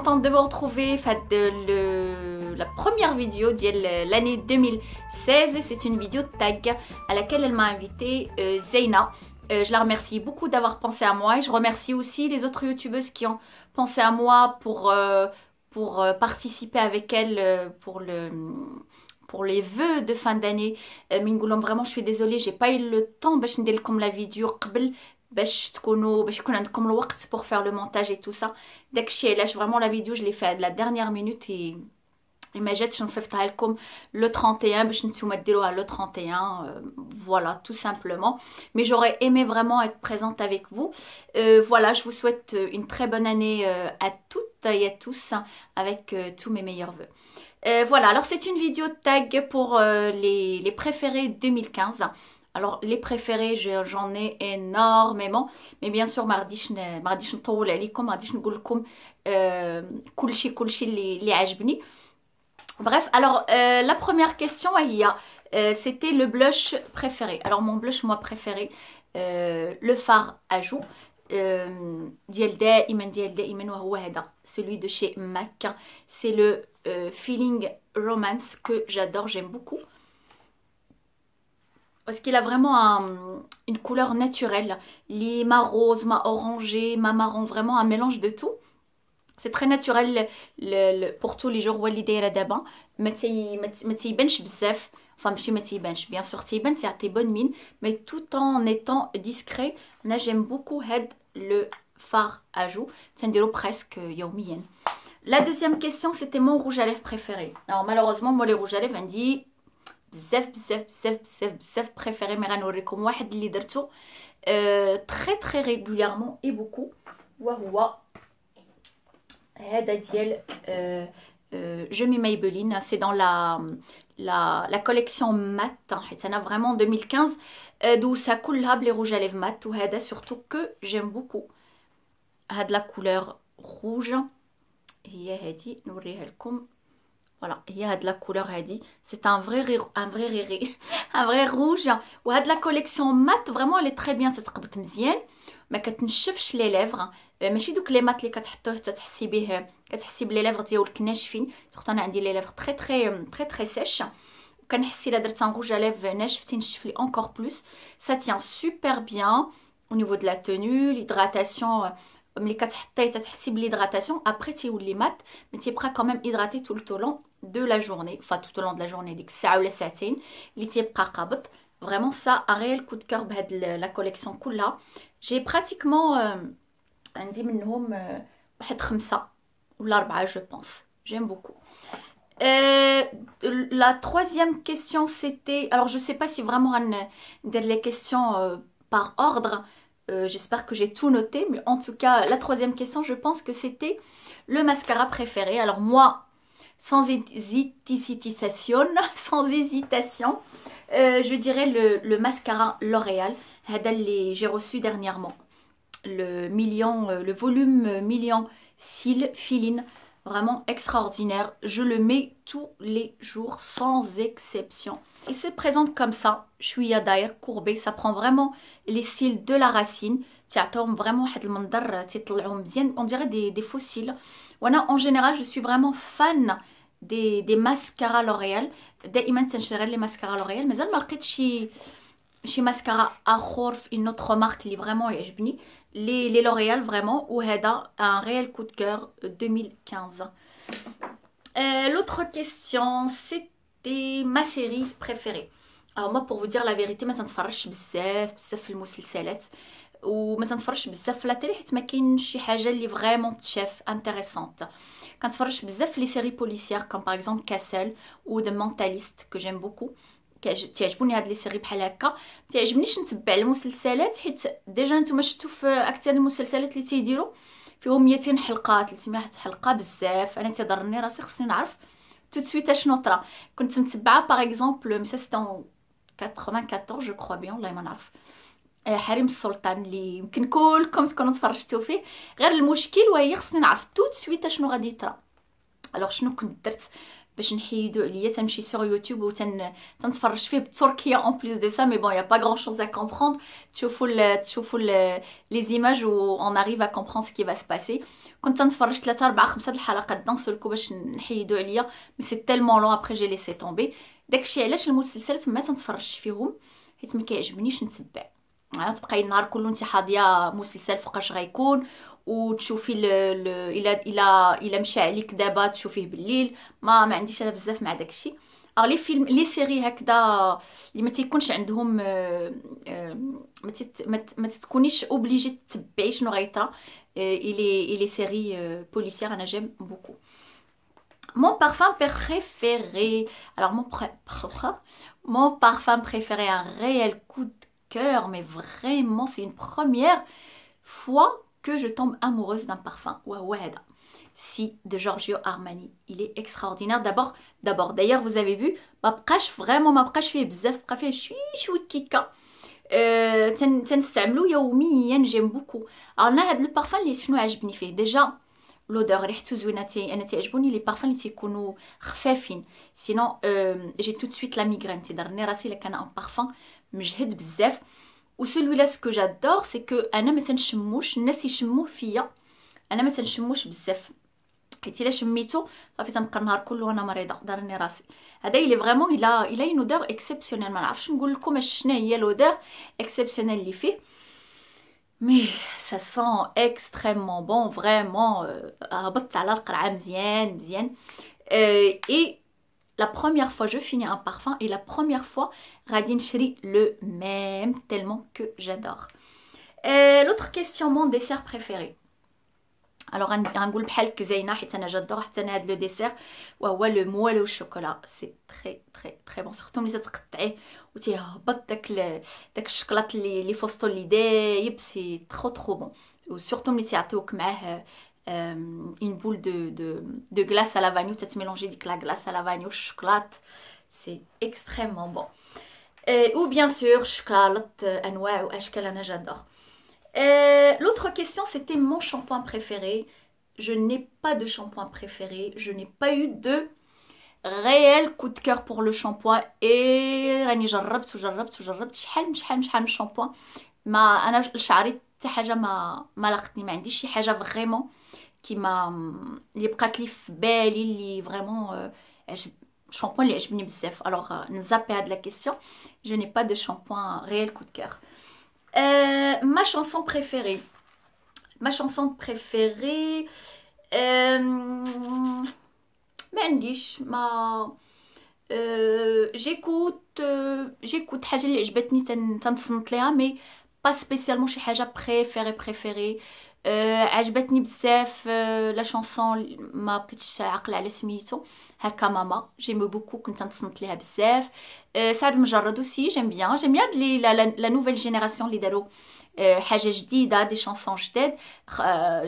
de vous retrouver de le, la première vidéo de euh, l'année 2016 c'est une vidéo tag à laquelle elle m'a invité euh, Zeina euh, je la remercie beaucoup d'avoir pensé à moi et je remercie aussi les autres youtubeuses qui ont pensé à moi pour, pour participer avec elle pour le pour les vœux de fin d'année euh, vraiment je suis désolée j'ai pas eu le temps باش comme la vidéo باش تكونوا باش يكون عندكم ça. tout ça. لو lâche vraiment vraiment vidéo, vidéo, علاش l'ai la la minute minute minute ma jette me jette le 31 je le 31 suis pas ديروها le 31 euh, voilà, tout simplement. Mais j'aurais aimé vraiment être présente avec vous euh, voilà je vous souhaite euh, une très bonne année à toutes et à tous hein, avec tous mes meilleurs vœux voilà alors c'est une vidéo tag pour les préférés 2015 alors les préférés, j'en ai énormément. Mais bien sûr, mardish ne vais pas mardish نقول kulchi tout كلشي Bref, alors euh, la première question euh, c'était le blush préféré. Alors mon blush moi préféré euh, le fard à joues dielde celui de chez MAC hein. c'est le feeling romance que j'adore j'aime beaucoup parce qu'il a vraiment une couleur naturelle. Les ma rose, ma orangé, ma marron, vraiment un mélange de tout. C'est très naturel pour tous les jours Mais la mais là bien Mais c'est enfin bench, bien sûr à une bonne mine mais tout en étant discret j'aime beaucoup le fard à joues presque euh, la deuxième question c'était mon rouge à lèvres préféré alors malheureusement moi les rouges à lèvres on dit bzeb bzeb préféré mais vais vous comme un leader fait très très régulièrement et beaucoup waouh hey je mets maybelline c'est dans la la collection matte ça na vraiment 2015 d'où ça coulable les rouges à lèvres mats surtout que j'aime beaucoup a de la couleur rouge hier hey d' nourrir comme voilà, il y a de la couleur, elle dit. C'est un vrai un vrai un vrai rouge. Hein. Ou de la collection matte vraiment, elle est très bien. Ça se bien. Mais quand tu les lèvres, euh, mais je les mates, euh, les lèvres, les lèvres, les lèvres, surtout lèvres, les lèvres, les lèvres, très très euh, très très sèches. Quand je la drette en rouge à lèvres, je les encore plus. Ça tient super bien au niveau de la tenue, l'hydratation. Les quatre c'est la cible Après, tu es ou mais tu prêt quand même hydraté tout au long de la journée. Enfin, tout au long de la journée, tu dis que ça a eu les satins. Les tier par Vraiment, ça a réel coup de cœur bah, de la collection. J'ai pratiquement euh, un dimenome euh, être bah, comme ça. Ou l'arbale, je pense. J'aime beaucoup. Euh, la troisième question, c'était... Alors, je ne sais pas si vraiment on dire les questions par ordre. Euh, j'espère que j'ai tout noté, mais en tout cas, la troisième question, je pense que c'était le mascara préféré. Alors moi, sans hésitation, sans hésitation, euh, je dirais le, mascara L'Oréal. J'ai reçu dernièrement le million, euh, le volume million cils filine vraiment extraordinaire. Je le mets tous les jours sans exception. Il se présente comme ça, à d'air, courbé, ça prend vraiment les cils de la racine, as vraiment on dirait des fossiles. voilà en général, je suis vraiment fan des des mascaras L'Oréal. des les mascaras L'Oréal, Mais elle le chez chez mascara à une autre marque vraiment les les les L'Oréal vraiment Heda, un réel coup de cœur 2015. Euh, l'autre question, c'est c'était ma série préférée alors moi pour vous dire la vérité ما تنتفرجش بزاف بزاف في المسلسلات وما تنتفرجش بزاف في لاتيلي حيت ما كاينش شي حاجه اللي فريمون تشاف انتريسانت كنتفرج بزاف لي سيري بوليسيير كم باغ اكزومبل كاسل و ذا مونتاليست كو جيم بوكو تعجبوني هاد لي سيري بحال هكا تعجبنيش نتبع المسلسلات حيت ديجا نتوما شفتوا في اكثر المسلسلات اللي تيديرو فيهم 200 حلقه 300 حلقه بزاف انا تيضرني راسي خصني نعرف tout de suite je à Chenotra. Quand tu me dis, par exemple, mais ça c'était en 94, je crois bien, là, il m'en a Harim Sultan, li, m'kin cool, comme ce qu'on a fait, je t'ai fait. Regarde le mouchkil, ouais, il y a tout de suite je à Chenotra. Alors, je Chenotra, باش نحيدو عليا تنمشي سور يوتيوب وتن تنتفرج فيه بالتركيه اون بليس دو سا مي بون يا با غران شوز ا كومبروند تشوفوا ال... تشوفوا ال... لي زيماج و اون اريف ا كومبرون سكي فا سباسي كنت تنتفرج 3 4 5 الحلقات دان سولكو باش نحيدو عليا مي سي تيلمون لون ابري جي ليسي طومبي داكشي علاش المسلسلات ما تنتفرجش فيهم حيت ما كيعجبنيش نتبع تبقاي النهار كله انت حاضيه مسلسل فوقاش غيكون وتشوفي ال ال الا الا الا مشى عليك دابا تشوفيه بالليل ما ما عنديش انا بزاف مع داكشي اغ لي فيلم لي سيري هكذا اللي ما تيكونش عندهم آه، آه، ما ما تكونيش اوبليجي تتبعي شنو غيطرا الي الي سيري بوليسيير انا جيم بوكو مون بارفان بريفيري alors mon, pré... mon parfum préféré, un réel coup mais vraiment, c'est une première fois que je tombe amoureuse d'un parfum Wawed. Si, de Giorgio Armani. Il est extraordinaire. D'abord, d'abord. D'ailleurs, vous avez vu, ma prêche, vraiment, ma prêche fait bzef, café, je suis, je suis yen J'aime beaucoup. Alors, là, le parfum, les chinois, je beaucoup Déjà, l'odeur, les parfums, très fins. Sinon, euh, j'ai tout de suite la migraine. C'est dernier, c'est le un en parfum. مجهد بزاف وسلوي لا سكو جادور سي كو انا ما تنشموش الناس يشموه فيا انا ما تنشموش بزاف حيت الا شميتو صافي تنبقى النهار كله وانا مريضه دارني راسي هذا اللي فريمون الا الا اين اودور اكسبسيونيل ما نعرفش نقول لكم اش شنو هي لودور اكسبسيونيل اللي فيه مي سا سون اكستريمون بون فريمون هبطت على القرعه مزيان مزيان اي euh، Première fois, je finis un parfum et la première fois, Radin chéri le même, tellement que j'adore. L'autre question, mon dessert préféré. Alors, un boulot qui est là, et ça, j'adore, et ça, le dessert ou le moelleux au chocolat, c'est très, très, très bon. Surtout, les autres, et où tu as pas de chocolat, les fausses tôt l'idée, c'est trop, trop bon. Ou surtout, les tiens, tu ah, euh, une boule de, de, de, glace à la vanille, peut-être mélanger que la glace à la vanille au chocolat. C'est extrêmement bon. Et, euh, ou bien sûr, chocolat, euh, anoua ou ashkalana, j'adore. Euh, l'autre question, c'était mon shampoing préféré. Je n'ai pas de shampoing préféré. Je n'ai pas eu de réel coup de cœur pour le shampoing. Et راني جربت وجربت وجربت شحال شحال شحال من shampoing. ما انا شعري حتى حاجه ما ما لقتني ما عنديش شي حاجه فريمون qui m'a hum, euh, les bqat belles vraiment je alors euh, ne de la question je n'ai pas de shampoing réel coup de cœur euh, ma chanson préférée ma chanson préférée mais j'écoute j'écoute mais pas spécialement chez حاجه préférée I aimé la chanson je ne me j'aime beaucoup quand tu écoutais beaucoup aussi j'aime bien j'aime bien la nouvelle génération des chansons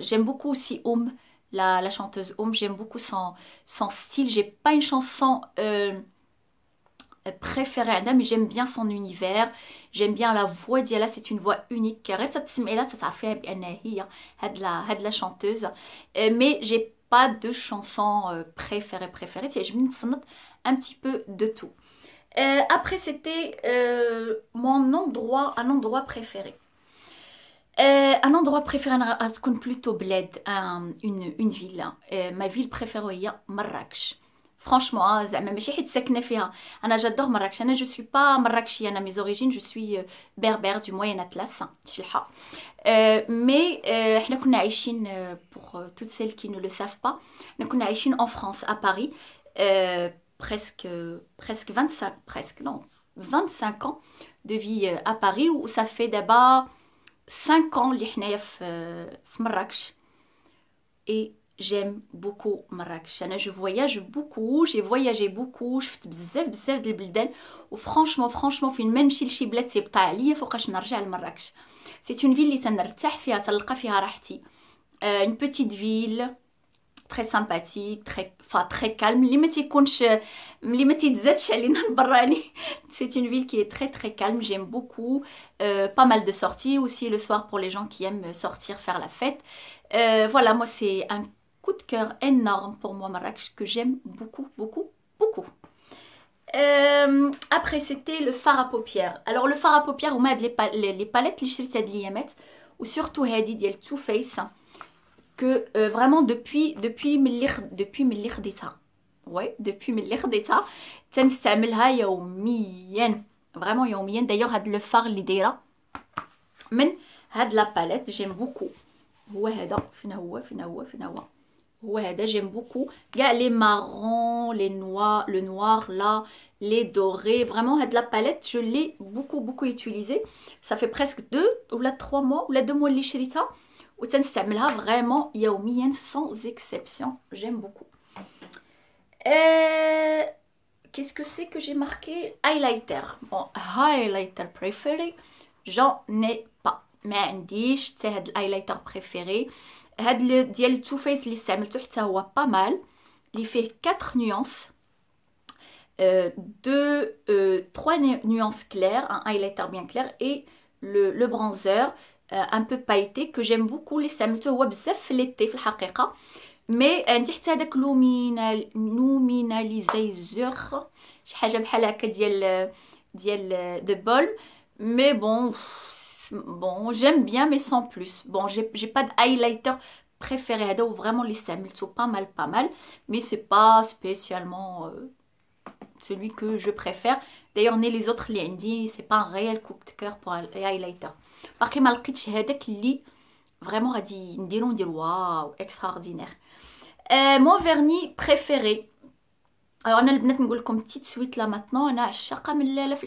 j'aime beaucoup aussi oum la chanteuse oum j'aime beaucoup son son style j'ai pas une chanson euh, euh, préféré, mais j'aime bien son univers j'aime bien la voix d'Yala, c'est une voix unique mais je chanteuse euh, mais j'ai pas de chanson euh, préférée préférée je un petit peu de tout après c'était mon endroit un endroit préféré un endroit préféré plutôt bled une, une ville hein. ma ville préférée Marrakech Franchement, j'adore Je ne suis pas marrakechienne à mes origines. Je suis euh, berbère du Moyen Atlas. Hein, euh, mais euh, nous pour toutes celles qui ne le savent pas, nous en France, à Paris, presque, presque 25, presque non, 25 ans de vie à Paris où ça fait d'abord 5 ans que nous sommes Marrakech. Et j'aime beaucoup Marrakech. Je voyage beaucoup, j'ai voyagé beaucoup, Franchement, de بزاف Et franchement, franchement, si فين ما Il faut que je عليا فوقاش نرجع Marrakech. C'est une ville qui est فيها تلقى à la rahti. Euh, une petite ville très sympathique, très enfin très calme. C'est une ville qui est très très calme, j'aime beaucoup. Euh, pas mal de sorties aussi le soir pour les gens qui aiment sortir faire la fête. Euh, voilà, moi c'est un coup de cœur énorme pour moi Marrakech que j'aime beaucoup, beaucoup, beaucoup. Euh, après c'était le fard à paupières. Alors le fard à paupières ou les, les, les, palettes les et liyamet ou surtout a le Too Faced que euh, vraiment depuis depuis lire depuis lire d'état ouais depuis lire d'état تنستعملها يوميا vraiment يوميا d'ailleurs à le fard li Mais من هاد la palette, j'aime beaucoup هو هذا فين هو فين هو فين هو Ouais, j'aime beaucoup. Il y a les marrons, les noirs, le noir là, les dorés. Vraiment, de la palette, je l'ai beaucoup, beaucoup utilisée. Ça fait presque deux ou là trois mois ou deux mois que j'ai Ou ça là vraiment mien sans exception. J'aime beaucoup. Et... Euh, qu'est-ce que c'est que j'ai marqué Highlighter. Bon, highlighter préféré, j'en ai pas. Mais je highlighter préféré. Le diel to face les Il fait quatre nuances, euh, deux euh, trois nuances claires, un highlighter bien clair et le bronzer euh, un peu pailleté que j'aime beaucoup les mais un Je pas, mais bon, bon j'aime bien mais sans plus bon j'ai pas de highlighter préféré vraiment les sont pas mal pas mal mais c'est pas spécialement euh, celui que je préfère d'ailleurs ni les autres les ce c'est pas un réel coup de cœur pour les highlighters باقي que لقيتش des qui, vraiment غادي on ندير waouh, extraordinaire euh, mon vernis préféré alors on a le petite suite là maintenant a عشاقه la في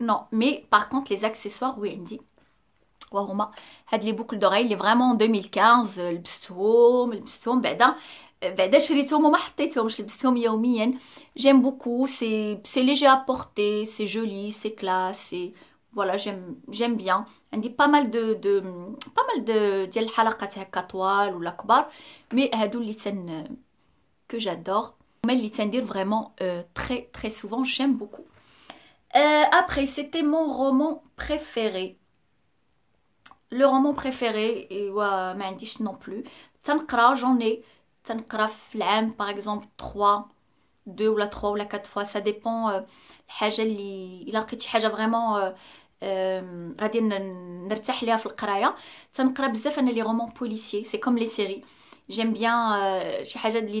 Non, mais par contre, les accessoires, oui, Andy. Waruma, had les boucles d'oreilles, il est vraiment en 2015. Euh, le bstoum, le bstoum, ben, euh, ben, ben, ben, ben, ben, J'aime beaucoup, c'est c'est léger à porter, c'est joli, c'est classe, et voilà, j'aime j'aime bien. Andy, pas mal de. de pas mal de. Diel halakat, katoal ou la lakbar, mais hadou l'itsen euh, que j'adore. Mais l'itsen dire vraiment très, très souvent, j'aime beaucoup. Euh, après, c'était mon roman préféré. Le roman préféré, et ouais, non plus. Tankra, j'en ai. Tankra Flamme, par exemple, 3, 2 ou la 3 ou la 4 fois. Ça dépend. Euh, الحاجه اللي الا vraiment. شي حاجه فريمون غادي نرتاح ليها في القرايه تنقرا بزاف انا لي رومون بوليسي سي كوم لي سيري جيم بيان شي حاجه اللي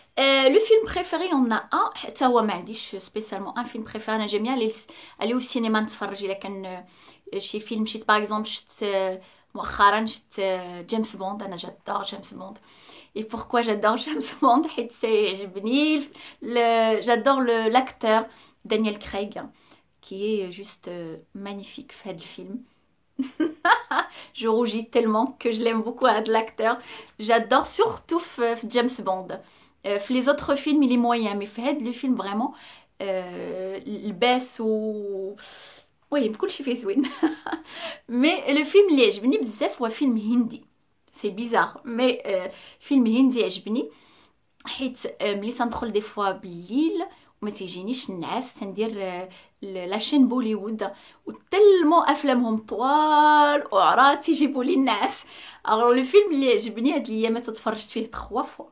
Euh, le film préféré, il y en a un. Je هو spécialement un film préféré. j'aime bien aller, au cinéma de الا كان un euh, exemple, je باغ اكزومبل euh, j'adore James Bond. et pourquoi j'adore James Bond j'adore l'acteur Daniel Craig hein, qui est juste magnifique fait le film je rougis tellement que je l'aime beaucoup à hein, l'acteur j'adore surtout James Bond euh, les autres films, il est moyen, mais fait le film vraiment. Euh, le baisse ou. Oui, il fais mais le film, que c'est un film hindi. C'est bizarre, mais euh, le film hindi est c'est حيت ملي سندخل دي فوا بالليل وما Bollywood. الناس تندير لاشين sont tellement افلامهم طوال وعرا alors لي le je هاد je تفرجت فيه trois fois.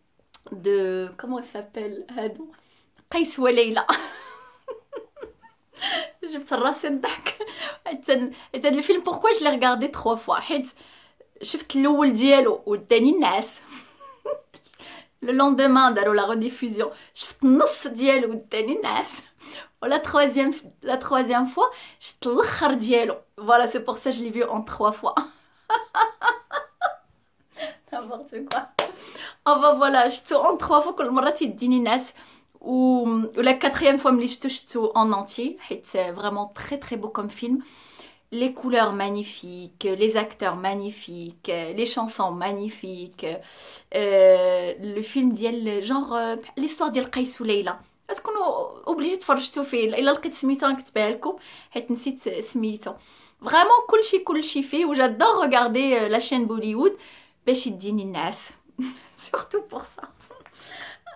de comment elle s'appelle Adon ah, Qais je j'ai te le rasé et le film pourquoi je l'ai regardé trois fois je l'ai le ou fois le le lendemain d'aller la rediffusion je fait nos dielo ou dennis la troisième la troisième fois le voilà c'est pour ça que je l'ai vu en trois fois n'importe quoi enfin ah, bah, voilà, je suis en trois fois que le marat dininas ou, ou la quatrième fois que j'étais en entier. C'est vraiment très très beau comme film. Les couleurs magnifiques, les acteurs magnifiques, les chansons magnifiques. Euh, le film d'Yel, genre euh, l'histoire de Kaïs Leila. Est-ce qu'on est obligé de faire ce film Il a le Smith en et Nsit Smith. Vraiment cool, cool, cool, fait. où j'adore regarder euh, la chaîne Bollywood. Béchit Dininas. Surtout pour ça.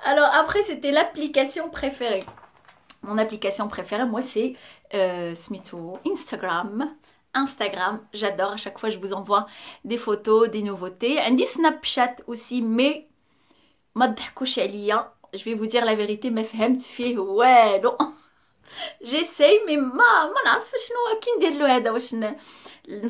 Alors après, c'était l'application préférée. Mon application préférée, moi, c'est euh, Instagram. Instagram, j'adore. À chaque fois, je vous envoie des photos, des nouveautés. dit Snapchat aussi, mais je vais vous dire la vérité, mais ouais, non. J'essaye, mais ma, je ne sais pas, je ne je ne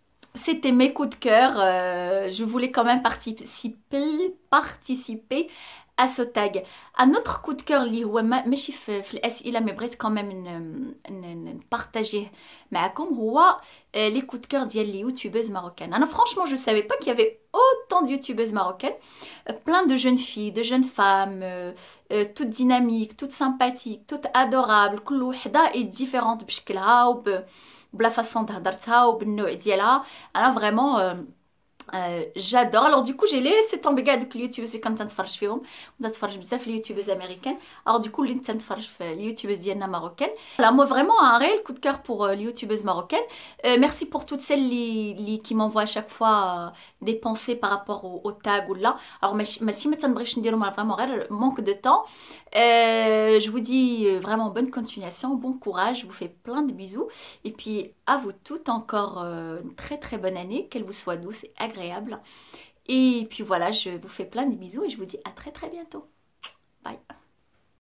c'était mes coups de cœur. Euh, je voulais quand même participer, participer à ce tag. Un autre coup de cœur li هو ماشي quand même partager quand même partagé partager. معكم هو لي كود de ديال لي youtubeuses marocaines. alors ah franchement je ne savais pas qu'il y avait autant de youtubeuses marocaines, euh, plein de jeunes filles, de jeunes femmes, euh, toutes dynamiques, toutes sympathiques, toutes adorables, كل différentes, est différente ou la façon d'adarta ou de nous édiéler là, elle a vraiment... Euh, euh, j'adore. Alors du coup, j'ai laissé ton bégade que de ça quand tu t'enfarges fihom, on t'enfarge les youtubeuses américaines. Alors du coup, l'une t'enfarge les youtubeuses diana marocaine. Alors moi vraiment un réel coup de cœur pour euh, les youtubeuses marocaines. Euh, merci pour toutes celles qui m'envoient à chaque fois des pensées par rapport au, tag ou là. Alors ma si mettre ma vraiment manque de temps. je vous dis vraiment bonne continuation, bon courage, je vous fais plein de bisous et puis à vous toutes encore une très très bonne année, qu'elle vous soit douce et agréable agréable. Et puis voilà, je vous fais plein de bisous et je vous dis à très très bientôt. Bye